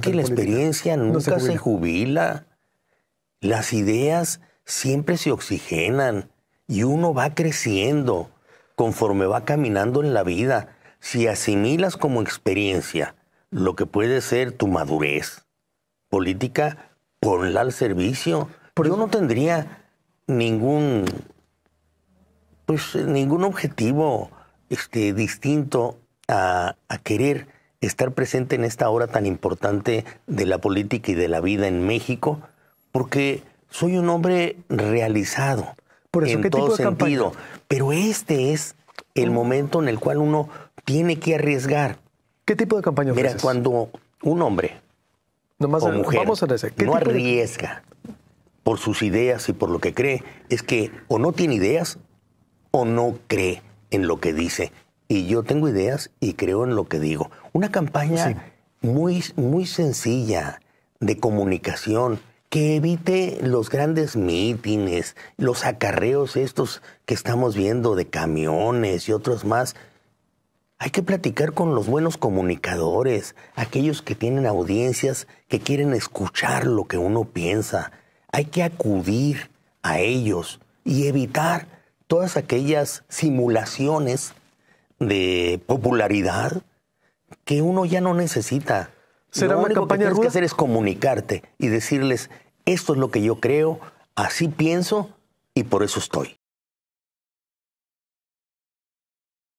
Que la experiencia nunca se, jubila. Las ideas siempre se oxigenan y uno va creciendo conforme va caminando en la vida. Si asimilas como experiencia lo que puede ser tu madurez política, ponla al servicio. porque Yo no tendría ningún, pues, ningún objetivo este, distinto a querer estar presente en esta hora tan importante de la política y de la vida en México, porque soy un hombre realizado Por eso, en todo tipo sentido. Pero este es el mm. momento en el cual uno tiene que arriesgar. ¿Qué tipo de campaña ofreces? Mira, cuando un hombre Nomás o mujer no arriesga por sus ideas y por lo que cree, es que o no tiene ideas o no cree en lo que dice y yo tengo ideas y creo en lo que digo. Una campaña muy, muy sencilla de comunicación que evite los grandes mítines, los acarreos estos que estamos viendo de camiones y otros más. Hay que platicar con los buenos comunicadores, aquellos que tienen audiencias que quieren escuchar lo que uno piensa. Hay que acudir a ellos y evitar todas aquellas simulaciones de popularidad que uno ya no necesita. lo único que tienes que hacer es comunicarte y decirles, esto es lo que yo creo, así pienso y por eso estoy.